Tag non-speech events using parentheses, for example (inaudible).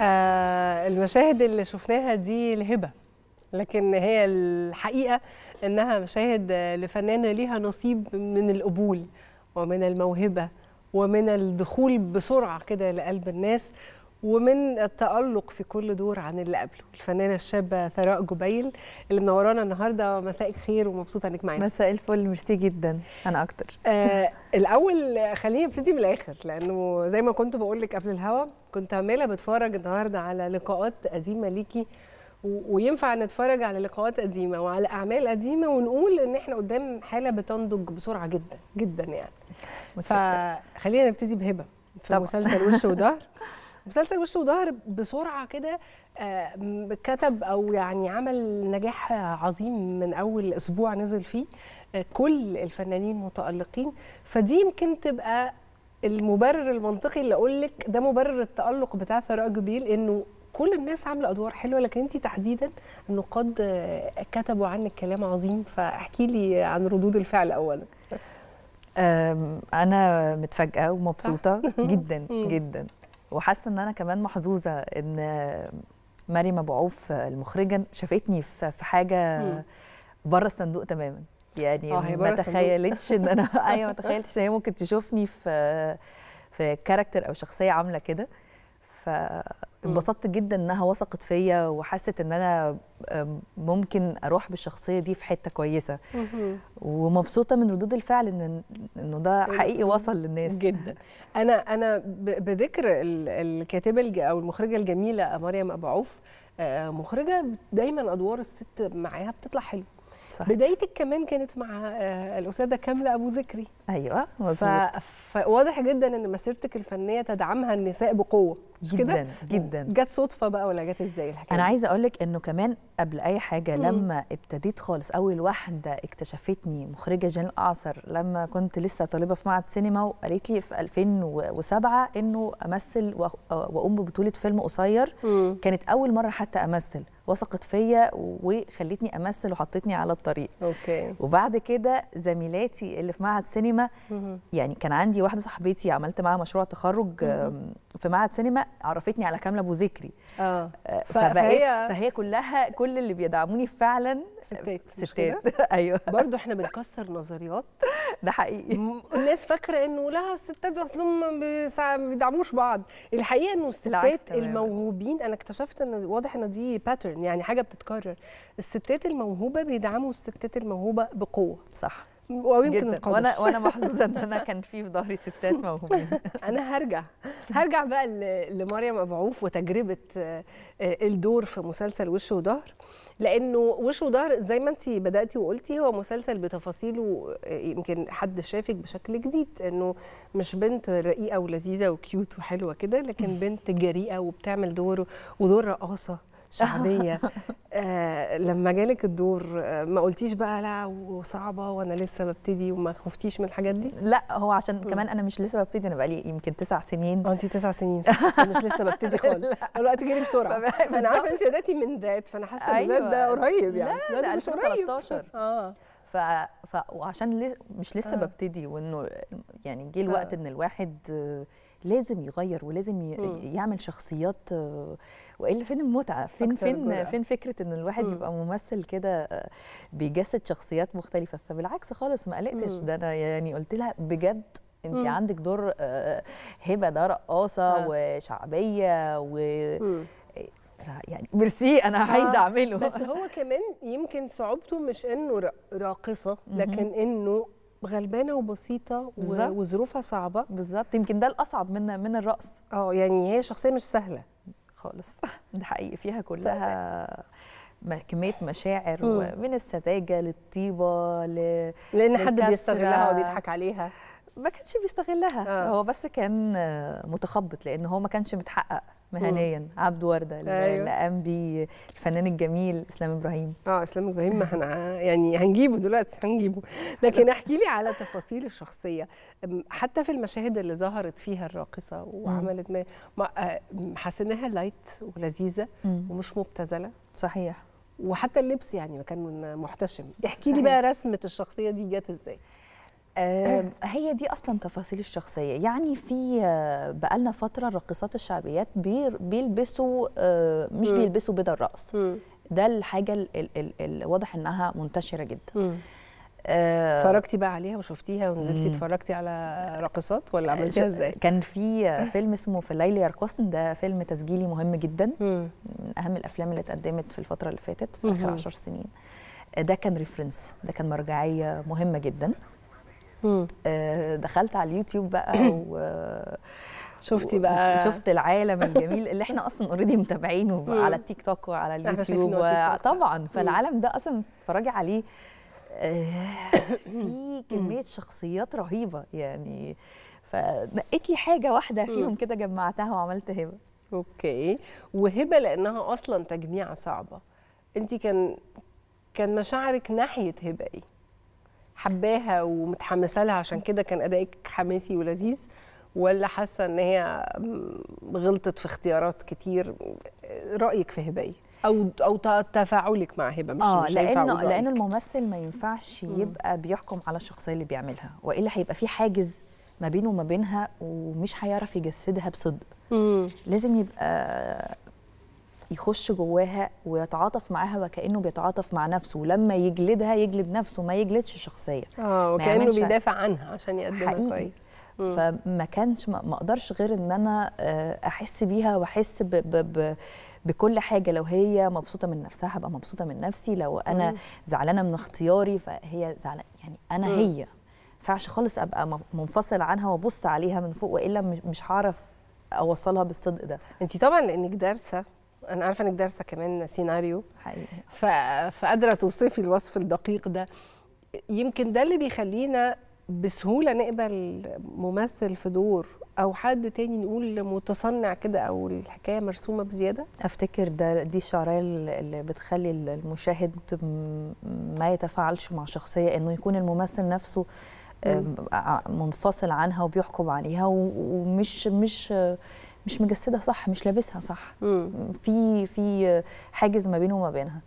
آه المشاهد اللي شفناها دي الهبه لكن هي الحقيقه انها مشاهد لفنانه ليها نصيب من القبول ومن الموهبه ومن الدخول بسرعه كده لقلب الناس ومن التألق في كل دور عن اللي قبله الفنانة الشابة ثراء جبيل اللي منورانا النهاردة مساء الخير ومبسوطة انك معانا مساء الفل ميرسي جدا أنا أكتر آه الأول خليني ابتدي من الآخر لأنه زي ما كنت بقول لك قبل الهوا كنت عمالة بتفرج النهاردة على لقاءات قديمة ليكي وينفع نتفرج على لقاءات قديمه وعلى اعمال قديمه ونقول ان احنا قدام حاله بتنضج بسرعه جدا جدا يعني متشكر. فخلينا نبتدي بهبه في طبعا. مسلسل وش ودهر (laughs) مسلسل وش وظهر بسرعه كده آه، كتب او يعني عمل نجاح عظيم من اول اسبوع نزل فيه آه، كل الفنانين متالقين فدي يمكن تبقى المبرر المنطقي اللي اقول لك ده مبرر التالق بتاع ثراء جبيل انه كل الناس عامله ادوار حلوه لكن انت تحديدا النقاد كتبوا عنك كلام عظيم فاحكي لي عن ردود الفعل اولا انا متفاجئه ومبسوطه جدا (laughs) جدا وحاسه ان انا كمان محظوظه ان مريم ابو عوف المخرجه شافتني في حاجه بره الصندوق تماما يعني اه، ما تخيلتش ان انا (laughs) ايوه ما تخيلتش ان هي ممكن تشوفني في في كاركتر او شخصيه عامله كده فانبسطت جدا انها وثقت فيا وحست ان انا ممكن اروح بالشخصيه دي في حته كويسه ومبسوطه من ردود الفعل ان انه ده حقيقي وصل للناس جدا انا انا بذكر الكاتبه او المخرجه الجميله مريم ابو عوف آه، مخرجه دايما ادوار الست معاها بتطلع حلوه صح. بدايتك كمان كانت مع آه، الاستاذه كامله ابو ذكري ايوه مظبوط فواضح جدا ان مسيرتك الفنيه تدعمها النساء بقوه مش جدا كده؟ جدا جت صدفه بقى ولا جت ازاي الحكايه انا عايزه اقول لك انه كمان قبل اي حاجه لما ابتديت خالص اول واحده اكتشفتني مخرجه جين الاعصر لما كنت لسه طالبه في معهد سينما وقالت لي في 2007 انه امثل آه، واقوم ببطوله فيلم قصير كانت اول مره حتى امثل وثقت فيا وخلتني امثل وحطتني على الطريق اوكي وبعد كده زميلاتي اللي في معهد سينما يعني كان عندي واحده صاحبتي عملت معاها مشروع تخرج في معهد سينما عرفتني على كامله ابو ذكري اه, آه، فهي, فهي كلها كل اللي بيدعموني فعلا ستات ستات (laughs) ايوه برضو احنا بنكسر نظريات ده حقيقي الناس فاكره انه لا الستات اصل هم ما بيدعموش بعض الحقيقه انه الستات الموهوبين انا اكتشفت ان واضح ان دي باترن يعني حاجه بتتكرر الستات الموهوبه بيدعموا الستات الموهوبه بقوه صح ويمكن القدر وانا وانا (laughs) محظوظه ان انا كان في في ظهري ستات موهوبين (laughs) انا هرجع هرجع بقى لمريم ابو عوف وتجربه آه، الدور في مسلسل وش وظهر لانه وش وظهر زي ما انت بداتي وقلتي هو مسلسل بتفاصيله آه، يمكن حد شافك بشكل جديد انه مش بنت رقيقه ولذيذه وكيوت وحلوه كده لكن بنت جريئه وبتعمل دور ودور رقاصه شعبيه (laughs) آه لما جالك الدور آه، ما قلتيش بقى لا وصعبه وانا لسه ببتدي وما خفتيش من الحاجات دي لا هو عشان كمان انا مش لسه ببتدي انا بقالي يمكن تسع سنين اه انت تسع سنين (laughs) مش لسه ببتدي خالص الوقت جري بسرعه (laughs) انا عارفه انت بداتي من ذات فانا حاسه ان ذات ده أيوة. قريب يعني لا ده 2013 اه ف... وعشان ل... مش لسه آه. ببتدي وانه يعني جه الوقت آه. ان الواحد لازم يغير ولازم ي... يعمل شخصيات والا فين المتعه فين فين جرأة. فين فكره ان الواحد م. يبقى ممثل كده بيجسد شخصيات مختلفه فبالعكس خالص ما قلقتش ده انا يعني قلت لها بجد انت مم. عندك دور آه، هبه ده رقاصه آه. وشعبيه و مم. فتره يعني ميرسي انا آه، عايزه اعمله بس هو كمان يمكن صعوبته مش انه راقصه لكن انه غلبانه وبسيطه وظروفها صعبه بالظبط يمكن ده الاصعب من من الرقص اه يعني هي شخصيه مش سهله خالص (laughs) ده حقيقي فيها طيب. كلها كميه مشاعر من السذاجه للطيبه ل... لان حد بيستغلها وبيضحك عليها ما كانش بيستغلها آه. هو بس كان متخبط لان هو ما كانش متحقق مهنيا عبد ورده اللي أيوه. قام بيه الفنان الجميل اسلام ابراهيم اه اسلام ابراهيم ما هنع... يعني هنجيبه دلوقتي هنجيبه لكن احكي لي على تفاصيل الشخصيه حتى في المشاهد اللي ظهرت فيها الراقصه وعملت ما, ما... آه، حسيناها لايت ولذيذه ومش مبتذله صحيح وحتى اللبس يعني كان محتشم احكي لي بقى رسمه الشخصيه دي جت ازاي آه. هي دي اصلا تفاصيل الشخصيه يعني في آه، بقالنا فتره الراقصات الشعبيات بيلبسوا آه، مش بيلبسوا بيض الراس ده الحاجه الواضح انها منتشره جدا اتفرجتي بقى عليها وشفتيها ونزلتي اتفرجتي على راقصات ولا عملتيها ازاي؟ كان في فيلم اسمه في الليل يرقصن ده فيلم تسجيلي مهم جدا من اهم الافلام اللي اتقدمت في الفتره اللي فاتت في اخر 10 سنين ده كان ريفرنس ده كان مرجعيه مهمه جدا آه، دخلت على اليوتيوب بقى (coughs) و شفتي بقى شفت العالم الجميل اللي احنا اصلا اوريدي متابعينه على التيك توك وعلى اليوتيوب و... طبعا فالعالم ده اصلا اتفرجي عليه آه، (coughs) في كميه شخصيات رهيبه يعني فنقيت لي حاجه واحده فيهم كده جمعتها وعملت هبه اوكي وهبه لانها اصلا تجميعه صعبه انت كان كان مشاعرك ناحيه هبه ايه حباها ومتحمسه لها عشان كده كان ادائك حماسي ولذيذ ولا حاسه ان هي غلطت في اختيارات كتير رايك في هبايه او او تفاعلك مع هبه مش اه لانه لانه الممثل ما ينفعش يبقى بيحكم على الشخصيه اللي بيعملها والا هيبقى في حاجز ما بينه وما بينها ومش هيعرف يجسدها بصدق مم. لازم يبقى يخش جواها ويتعاطف معاها وكانه بيتعاطف مع نفسه ولما يجلدها يجلد نفسه ما يجلدش شخصيه اه وكانه بيدافع عنها عشان يقدمها كويس فما كانش ما اقدرش غير ان انا آه، احس بيها واحس ب ب ب بكل حاجه لو هي مبسوطه من نفسها هبقى مبسوطه من نفسي لو انا زعلانه من اختياري فهي زعلانه يعني انا مم. هي ينفعش خالص ابقى منفصل عنها وابص عليها من فوق والا مش هعرف اوصلها بالصدق ده انت طبعا لانك دارسه انا عارفه انك دارسه كمان سيناريو حقيقي ف... فقادره توصفي الوصف الدقيق ده يمكن ده اللي بيخلينا بسهوله نقبل ممثل في دور او حد تاني نقول متصنع كده او الحكايه مرسومه بزياده افتكر ده دي الشعريه اللي بتخلي المشاهد ما يتفاعلش مع شخصيه انه يكون الممثل نفسه منفصل عنها وبيحكم عليها ومش مش مش مجسده صح مش لابسها صح في في حاجز ما بينه وما بينها